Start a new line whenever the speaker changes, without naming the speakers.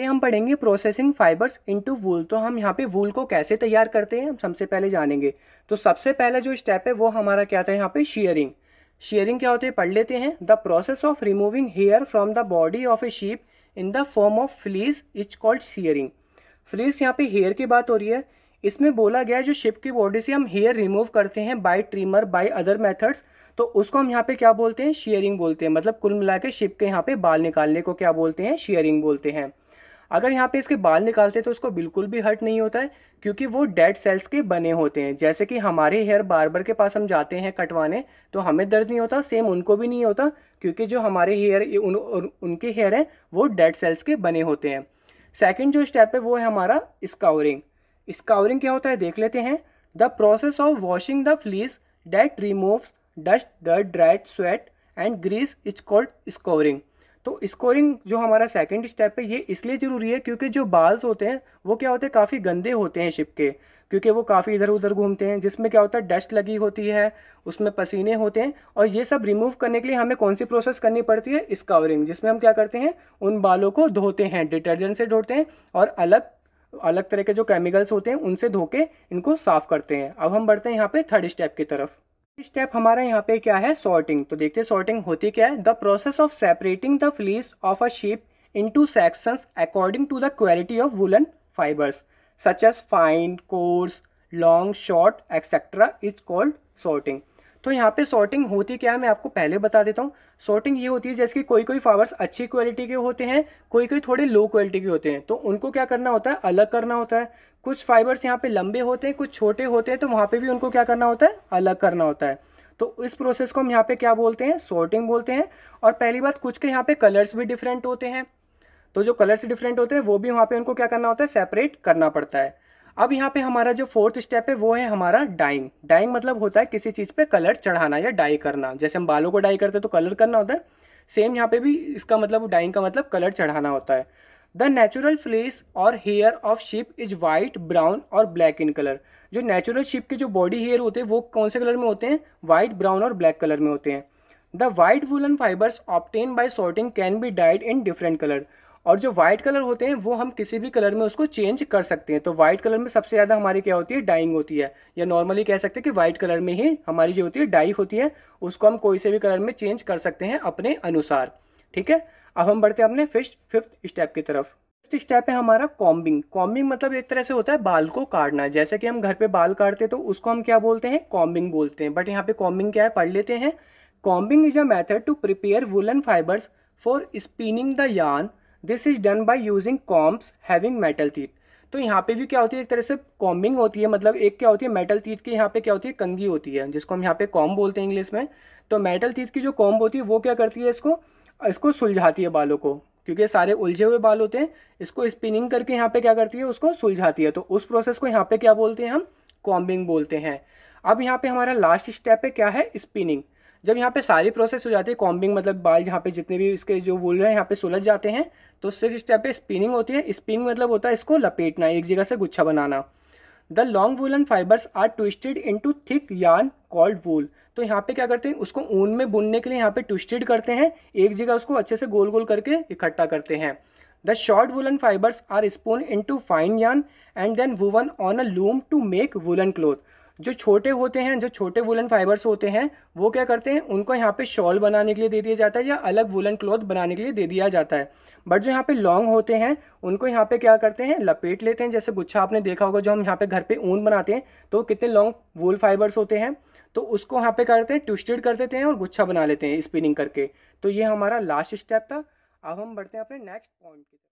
पे हम पढ़ेंगे प्रोसेसिंग फाइबर्स इनटू वूल तो हम यहाँ पे वूल को कैसे तैयार करते हैं हम सबसे पहले जानेंगे तो सबसे पहला जो स्टेप है वो हमारा क्या था यहाँ पे शेयरिंग शेयरिंग क्या होते हैं पढ़ लेते हैं the process of removing hair from the body of a sheep in the form of fleece is called shearing fleece यहाँ पे हेयर की बात हो रही है इसमें बोला गया है जो शिप की बॉडी से हम हेयर रिमूव करते हैं by trimmer by other methods तो उसको हम यहाँ पे क्या बोलते हैं शेयरिंग बोलते हैं मतलब कुल मिला के शिप के यहाँ पे बाल निकालने को क्या बोलते हैं शेयरिंग बोलते हैं अगर यहाँ पे इसके बाल निकालते हैं तो उसको बिल्कुल भी हर्ट नहीं होता है क्योंकि वो डेड सेल्स के बने होते हैं जैसे कि हमारे हेयर बार्बर के पास हम जाते हैं कटवाने तो हमें दर्द नहीं होता सेम उनको भी नहीं होता क्योंकि जो हमारे हेयर उन, उन, उनके हेयर हैं वो डेड सेल्स के बने होते हैं सेकेंड जो स्टेप है वो है हमारा स्काउरिंग स्काउरिंग क्या होता है देख लेते हैं the process of washing the fleece that removes dust dirt dried sweat and grease is called scouring तो स्कोरिंग जो हमारा सेकंड स्टेप है ये इसलिए ज़रूरी है क्योंकि जो बाल्स होते हैं वो क्या होते हैं काफ़ी गंदे होते हैं शिप के क्योंकि वो काफ़ी इधर उधर घूमते हैं जिसमें क्या होता है डस्ट लगी होती है उसमें पसीने होते हैं और ये सब रिमूव करने के लिए हमें कौन सी प्रोसेस करनी पड़ती है स्कावरिंग जिसमें हम क्या करते हैं उन बालों को धोते हैं डिटर्जेंट से धोते हैं और अलग अलग तरह के जो केमिकल्स होते हैं उनसे धो के इनको साफ़ करते हैं अब हम बढ़ते हैं यहाँ पर थर्ड स्टेप की तरफ स्टेप हमारा यहाँ पे क्या है सॉर्टिंग तो देखते हैं सॉर्टिंग होती क्या है the process of separating the fleece of a sheep to section according to the quality of woollen fibres such as fine coarse long short etcetera is called sorting तो यहाँ पे सॉर्टिंग होती क्या है मैं आपको पहले बता देता हूँ सॉर्टिंग ये होती है जैसे कि कोई कोई फावर्स अच्छी क्वालिटी के होते हैं कोई कोई थोड़े लो क्वालिटी के होते हैं तो उनको क्या करना होता है अलग करना होता है कुछ फाइबर्स यहाँ पे लंबे होते हैं कुछ छोटे होते हैं तो वहाँ पे भी उनको क्या करना होता है अलग करना होता है तो इस प्रोसेस को हम यहाँ पे क्या बोलते हैं सॉर्टिंग बोलते हैं और पहली बात कुछ के यहाँ पे कलर्स भी डिफरेंट होते हैं तो जो कलर्स डिफरेंट होते हैं वो भी वहाँ पे उनको क्या करना होता है सेपरेट करना पड़ता है अब यहाँ पे हमारा जो फोर्थ स्टेप है वो है हमारा डाइंग डाइंग मतलब होता है किसी चीज़ पे कलर चढ़ाना या डाई करना जैसे हम बालों को डाई करते हैं तो कलर करना होता है सेम यहाँ पे भी इसका मतलब डाइंग का मतलब कलर चढ़ाना होता है द नेचुरल फ्लेस और hair of sheep is white brown और ब्लैक इन कलर जो नेचुरल शिप के जो बॉडी हेयर होते हैं वो कौन से कलर में होते हैं वाइट ब्राउन और ब्लैक कलर में होते हैं the white woollen fibres obtained by sorting can be dyed in different colour और जो वाइट कलर होते हैं वो हम किसी भी कलर में उसको चेंज कर सकते हैं तो वाइट कलर में सबसे ज़्यादा हमारी क्या होती है डाइंग होती है या नॉर्मली कह सकते हैं कि वाइट कलर में ही हमारी जो होती है डाई होती है उसको हम कोई से भी कलर में चेंज कर सकते हैं अपने अनुसार ठीक है अब हम बढ़ते हैं अपने फिफ्थ फिफ्थ स्टेप की तरफ फिफ्थ स्टेप है हमारा कॉम्बिंग कॉम्बिंग मतलब एक तरह से होता है बाल को काटना जैसे कि हम घर पे बाल काटते हैं तो उसको हम क्या बोलते हैं कॉम्बिंग बोलते हैं बट यहाँ पे कॉम्बिंग क्या है पढ़ लेते हैं combing is a method to prepare woollen fibres for spinning the yarn this is done by using combs having metal teeth तो यहाँ पे भी क्या होती है एक तरह से कॉम्बिंग होती है मतलब एक क्या होती है मेटल टीथ की यहाँ पे क्या होती है कंगी होती है जिसको हम यहाँ पे कॉम बोलते हैं इंग्लिश में तो मेटल टीथ की जो कॉम्ब होती है वो क्या करती है इसको इसको सुलझाती है बालों को क्योंकि सारे उलझे हुए बाल होते हैं इसको स्पिनिंग करके यहाँ पे क्या करती है उसको सुलझाती है तो उस प्रोसेस को यहाँ पे क्या बोलते हैं हम कॉम्बिंग बोलते हैं अब यहाँ पे हमारा लास्ट स्टेप है क्या है स्पिनिंग जब यहाँ पे सारी प्रोसेस हो जाती है कॉम्बिंग मतलब बाल जहाँ पे जितने भी इसके जो वुल हैं यहाँ पे सुलझ जाते हैं तो सिक्स स्टेप पे स्पिनिंग होती है स्पिनिंग मतलब होता है इसको लपेटना एक जगह से गुच्छा बनाना the long woollen fibres are twisted to thick yarn called wool तो यहाँ पे क्या करते हैं उसको ऊन में बुनने के लिए यहाँ पे ट्विस्टेड करते हैं एक जगह उसको अच्छे से गोल गोल करके इकट्ठा करते हैं the short woollen fibres are spun into fine yarn and then woven on a loom to make woollen cloth जो छोटे होते हैं जो छोटे वुलन फाइबर्स होते हैं वो क्या करते हैं उनको यहाँ पे शॉल बनाने के लिए दे दिया जाता है या अलग वुलन क्लॉथ बनाने के लिए दे दिया जाता है बट जो यहाँ पे लॉन्ग होते हैं उनको यहाँ पे क्या करते हैं लपेट लेते हैं जैसे गुच्छा आपने देखा होगा जो हम यहाँ पे घर पे ऊन बनाते हैं तो कितने लॉन्ग वूल फाइबर्स होते हैं तो उसको यहाँ पे करते हैं ट्विस्टेड कर देते हैं और गुच्छा बना लेते हैं स्पिनिंग करके तो ये हमारा लास्ट स्टेप था अब हम बढ़ते हैं अपने नेक्स्ट पॉइंट की